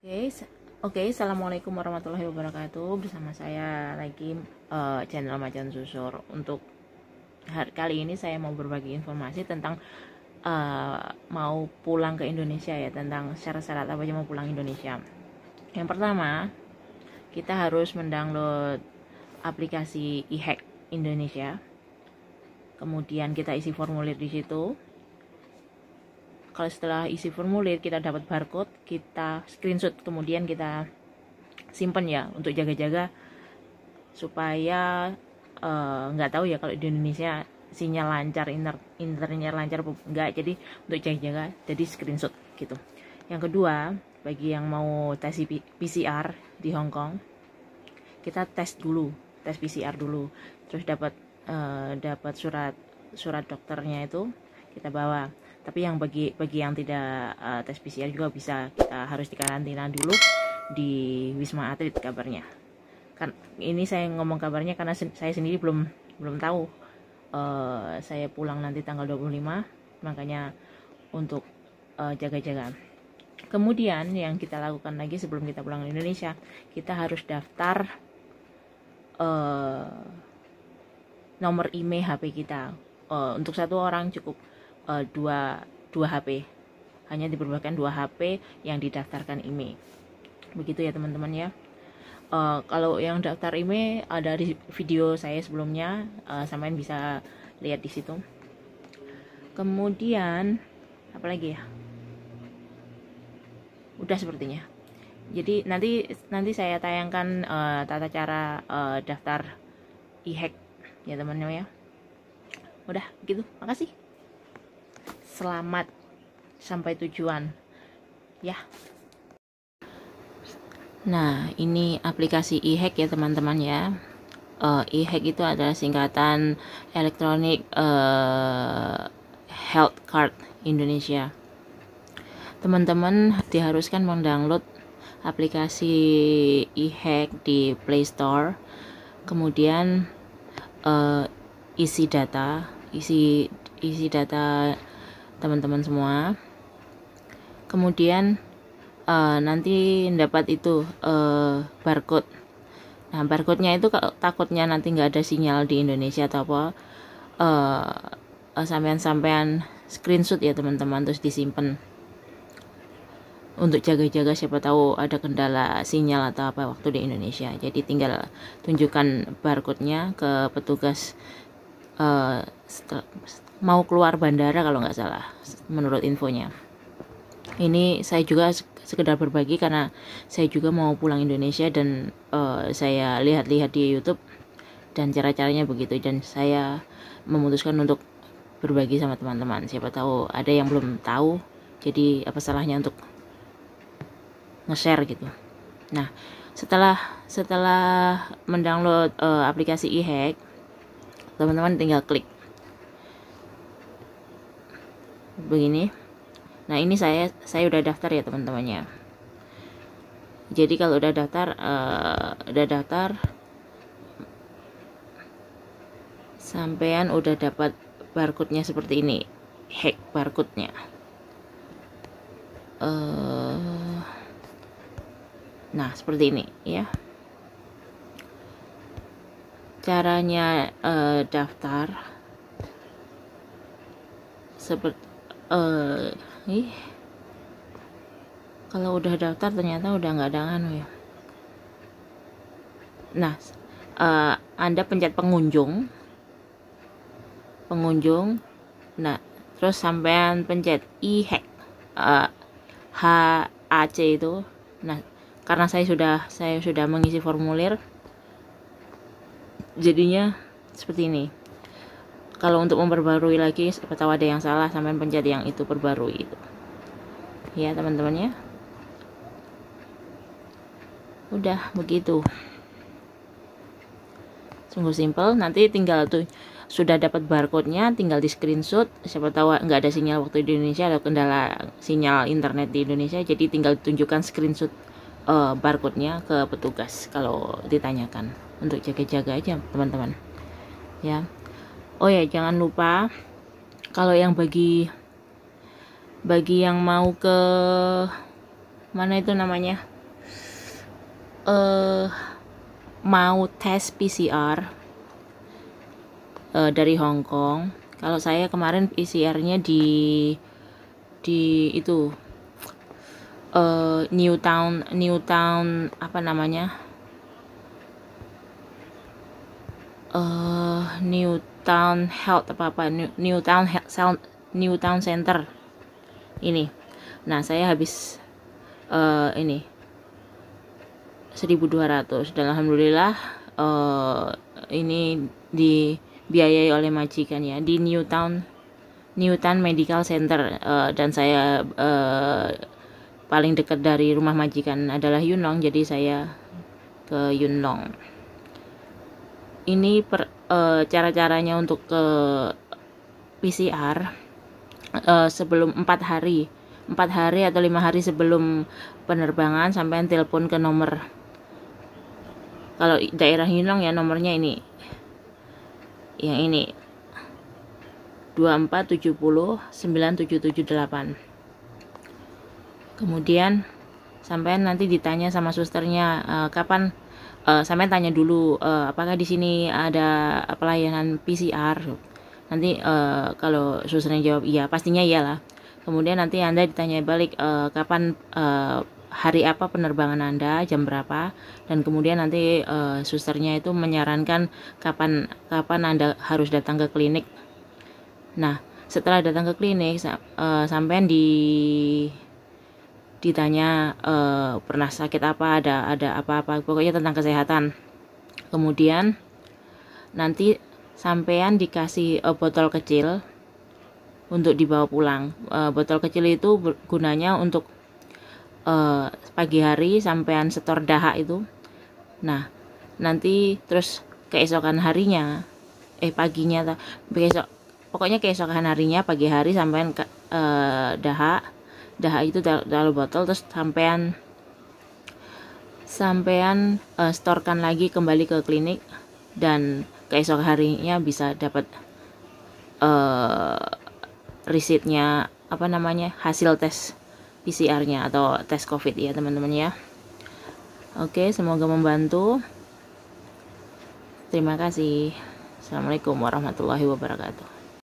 Oke, okay, assalamualaikum warahmatullahi wabarakatuh. Bersama saya lagi uh, channel Macan Susur. Untuk hari kali ini saya mau berbagi informasi tentang uh, mau pulang ke Indonesia ya, tentang syarat-syarat apa aja mau pulang Indonesia. Yang pertama, kita harus mendownload aplikasi e-hack Indonesia. Kemudian kita isi formulir di situ kalau setelah isi formulir kita dapat barcode kita screenshot kemudian kita simpan ya untuk jaga-jaga supaya eh, nggak uh, tahu ya kalau di Indonesia sinyal lancar inter internetnya lancar enggak jadi untuk jaga-jaga jadi screenshot gitu yang kedua bagi yang mau tes PCR di Hong Kong kita tes dulu tes PCR dulu terus dapat uh, dapat surat surat dokternya itu kita bawa tapi yang bagi bagi yang tidak uh, tes PCR juga bisa kita harus dikarantina dulu di Wisma Atlet kabarnya kan ini saya ngomong kabarnya karena sen saya sendiri belum belum tahu uh, saya pulang nanti tanggal 25 makanya untuk uh, eh, jaga-jaga kemudian yang kita lakukan lagi sebelum kita pulang ke Indonesia kita harus daftar uh, nomor IMEI HP kita uh, untuk satu orang cukup uh, dua dua HP hanya diperbolehkan dua HP yang didaftarkan IMEI e. begitu ya teman-teman ya uh, kalau yang daftar IMEI e, ada di video saya sebelumnya uh, eh, samain bisa lihat di situ kemudian apa lagi ya udah sepertinya jadi nanti nanti saya tayangkan uh, tata cara uh, daftar e-hack ya teman-teman ya udah gitu makasih selamat sampai tujuan ya nah ini aplikasi e-hack ya teman-teman ya uh, e-hack itu adalah singkatan electronic uh, eh, health card Indonesia teman-teman diharuskan mendownload aplikasi e-hack di Play Store kemudian uh, isi data isi isi data teman-teman semua kemudian uh, nanti dapat itu uh, barcode nah barcode-nya itu takutnya nanti nggak ada sinyal di Indonesia atau apa uh, sampean-sampean screenshot ya teman-teman terus disimpan untuk jaga-jaga siapa tahu ada kendala sinyal atau apa waktu di Indonesia jadi tinggal tunjukkan barcode-nya ke petugas uh, mau keluar bandara kalau nggak salah menurut infonya ini saya juga sekedar berbagi karena saya juga mau pulang Indonesia dan uh, saya lihat-lihat di YouTube dan cara-caranya begitu dan saya memutuskan untuk berbagi sama teman-teman siapa tahu ada yang belum tahu jadi apa salahnya untuk nge-share gitu nah setelah setelah mendownload uh, aplikasi e-hack teman-teman tinggal klik begini nah ini saya saya udah daftar ya teman-temannya jadi kalau udah daftar uh, udah daftar sampean udah dapat barcode-nya seperti ini hack barcode-nya uh, nah seperti ini ya caranya uh, daftar seperti uh, kalau udah daftar ternyata udah nggak ada anu ya nah uh, anda pencet pengunjung pengunjung nah terus sampean pencet i hack uh, eh, h a c itu nah karena saya sudah saya sudah mengisi formulir jadinya seperti ini kalau untuk memperbarui lagi siapa tahu ada yang salah sampai pencet yang itu perbarui itu ya teman temannya udah begitu sungguh simple nanti tinggal tuh sudah dapat barcode-nya tinggal di screenshot siapa tahu nggak ada sinyal waktu di Indonesia ada kendala sinyal internet di Indonesia jadi tinggal tunjukkan screenshot uh, barcode-nya ke petugas kalau ditanyakan untuk jaga-jaga aja teman-teman ya oh ya jangan lupa kalau yang bagi bagi yang mau ke mana itu namanya eh uh, mau tes PCR uh, eh, dari Hong Kong kalau saya kemarin PCR-nya di di itu uh, New Town apa namanya uh, eh, Newtown Health apa apa Newtown Health Newtown Center ini. Nah saya habis uh, ini 1200 dan alhamdulillah uh, ini dibiayai oleh majikan ya di Newtown Newtown Medical Center uh, dan saya uh, paling dekat dari rumah majikan adalah Yunlong jadi saya ke Yunlong ini per, e, cara-caranya untuk ke PCR e, eh, sebelum empat hari empat hari atau lima hari sebelum penerbangan sampai telepon ke nomor kalau daerah Yunong ya nomornya ini yang ini tujuh delapan. kemudian sampai nanti ditanya sama susternya e, kapan uh, eh, sampai tanya dulu uh, apakah di sini ada pelayanan PCR nanti uh, kalau susternya jawab iya pastinya iyalah kemudian nanti anda ditanya balik uh, kapan uh, hari apa penerbangan Anda, jam berapa, dan kemudian nanti uh, susternya itu menyarankan kapan kapan Anda harus datang ke klinik. Nah, setelah datang ke klinik, uh, sampai di ditanya e, pernah sakit apa ada ada apa-apa pokoknya tentang kesehatan kemudian nanti sampean dikasih e, botol kecil untuk dibawa pulang e, botol kecil itu gunanya untuk e, pagi hari sampean setor dahak itu nah nanti terus keesokan harinya eh paginya besok pokoknya keesokan harinya pagi hari sampean ke, e, dahak dah itu dalam botol terus sampean sampean uh, eh, storkan lagi kembali ke klinik dan keesok harinya bisa dapat uh, risetnya apa namanya hasil tes PCR-nya atau tes COVID ya teman-teman ya. Oke, semoga membantu. Terima kasih. Assalamualaikum warahmatullahi wabarakatuh.